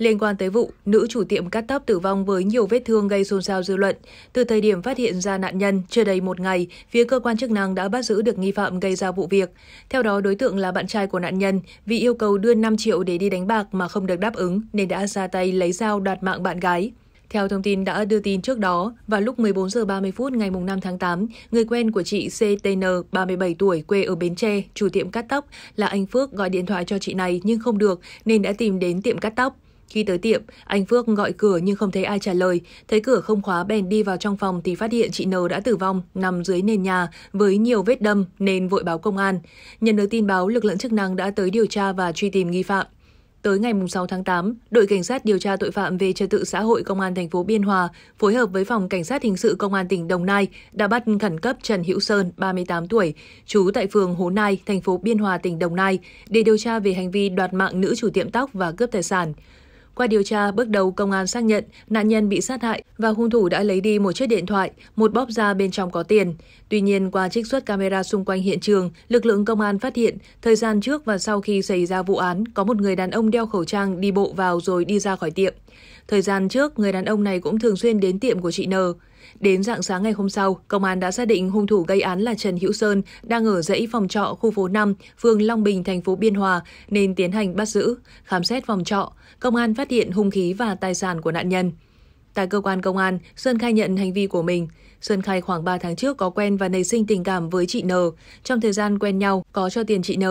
liên quan tới vụ nữ chủ tiệm cắt tóc tử vong với nhiều vết thương gây xôn xao dư luận. Từ thời điểm phát hiện ra nạn nhân, chưa đầy một ngày, phía cơ quan chức năng đã bắt giữ được nghi phạm gây ra vụ việc. Theo đó, đối tượng là bạn trai của nạn nhân vì yêu cầu đưa 5 triệu để đi đánh bạc mà không được đáp ứng nên đã ra tay lấy dao đoạt mạng bạn gái. Theo thông tin đã đưa tin trước đó, vào lúc 14 giờ 30 phút ngày 5 tháng 8, người quen của chị CTN, 37 tuổi, quê ở Bến Tre, chủ tiệm cắt tóc, là anh Phước gọi điện thoại cho chị này nhưng không được nên đã tìm đến tiệm cắt tóc. Khi tới tiệm, anh Phước gọi cửa nhưng không thấy ai trả lời. Thấy cửa không khóa bèn đi vào trong phòng thì phát hiện chị N đã tử vong, nằm dưới nền nhà với nhiều vết đâm nên vội báo công an. Nhận được tin báo, lực lượng chức năng đã tới điều tra và truy tìm nghi phạm. Tới ngày 6 tháng 8, đội cảnh sát điều tra tội phạm về trật tự xã hội công an thành phố Biên Hòa phối hợp với phòng cảnh sát hình sự công an tỉnh Đồng Nai đã bắt khẩn cấp Trần Hữu Sơn, 38 tuổi, trú tại phường Hố Nai, thành phố Biên Hòa, tỉnh Đồng Nai để điều tra về hành vi đoạt mạng nữ chủ tiệm tóc và cướp tài sản. Qua điều tra, bước đầu công an xác nhận nạn nhân bị sát hại và hung thủ đã lấy đi một chiếc điện thoại, một bóp da bên trong có tiền. Tuy nhiên, qua trích xuất camera xung quanh hiện trường, lực lượng công an phát hiện thời gian trước và sau khi xảy ra vụ án, có một người đàn ông đeo khẩu trang đi bộ vào rồi đi ra khỏi tiệm. Thời gian trước, người đàn ông này cũng thường xuyên đến tiệm của chị N. Đến dạng sáng ngày hôm sau, công an đã xác định hung thủ gây án là Trần Hữu Sơn đang ở dãy phòng trọ khu phố 5, phường Long Bình, thành phố Biên Hòa nên tiến hành bắt giữ. Khám xét phòng trọ, công an phát hiện hung khí và tài sản của nạn nhân. Tại cơ quan công an, Sơn khai nhận hành vi của mình. Sơn khai khoảng 3 tháng trước có quen và nảy sinh tình cảm với chị N. Trong thời gian quen nhau, có cho tiền chị N.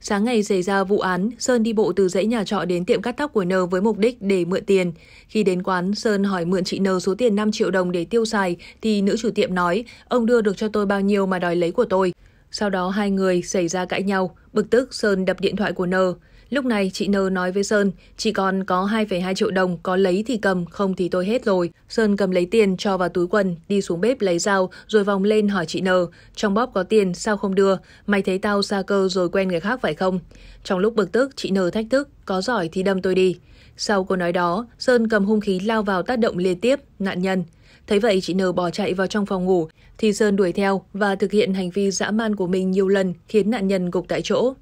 Sáng ngày xảy ra vụ án, Sơn đi bộ từ dãy nhà trọ đến tiệm cắt tóc của N với mục đích để mượn tiền. Khi đến quán, Sơn hỏi mượn chị N số tiền 5 triệu đồng để tiêu xài, thì nữ chủ tiệm nói, ông đưa được cho tôi bao nhiêu mà đòi lấy của tôi. Sau đó hai người xảy ra cãi nhau, bực tức Sơn đập điện thoại của N. Lúc này chị N nói với Sơn, chỉ còn có 2,2 triệu đồng, có lấy thì cầm, không thì tôi hết rồi. Sơn cầm lấy tiền cho vào túi quần, đi xuống bếp lấy dao, rồi vòng lên hỏi chị N, trong bóp có tiền sao không đưa, mày thấy tao xa cơ rồi quen người khác phải không? Trong lúc bực tức, chị N thách thức, có giỏi thì đâm tôi đi. Sau câu nói đó, Sơn cầm hung khí lao vào tác động liên tiếp, nạn nhân. Thấy vậy chị N bỏ chạy vào trong phòng ngủ, thì Sơn đuổi theo và thực hiện hành vi dã man của mình nhiều lần khiến nạn nhân gục tại chỗ.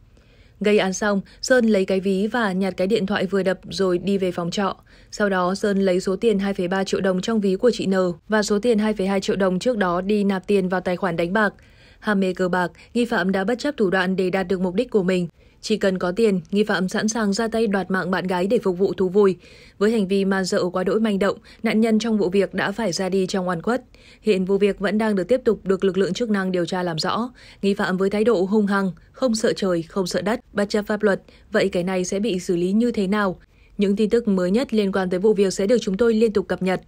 Gây án xong, Sơn lấy cái ví và nhặt cái điện thoại vừa đập rồi đi về phòng trọ. Sau đó, Sơn lấy số tiền 2,3 triệu đồng trong ví của chị N và số tiền 2,2 triệu đồng trước đó đi nạp tiền vào tài khoản đánh bạc. hàm mê cờ bạc, nghi phạm đã bất chấp thủ đoạn để đạt được mục đích của mình. Chỉ cần có tiền, nghi phạm sẵn sàng ra tay đoạt mạng bạn gái để phục vụ thú vui. Với hành vi man dợ quá đỗi manh động, nạn nhân trong vụ việc đã phải ra đi trong oan khuất. Hiện vụ việc vẫn đang được tiếp tục được lực lượng chức năng điều tra làm rõ. Nghi phạm với thái độ hung hăng, không sợ trời, không sợ đất, bất chấp pháp luật. Vậy cái này sẽ bị xử lý như thế nào? Những tin tức mới nhất liên quan tới vụ việc sẽ được chúng tôi liên tục cập nhật.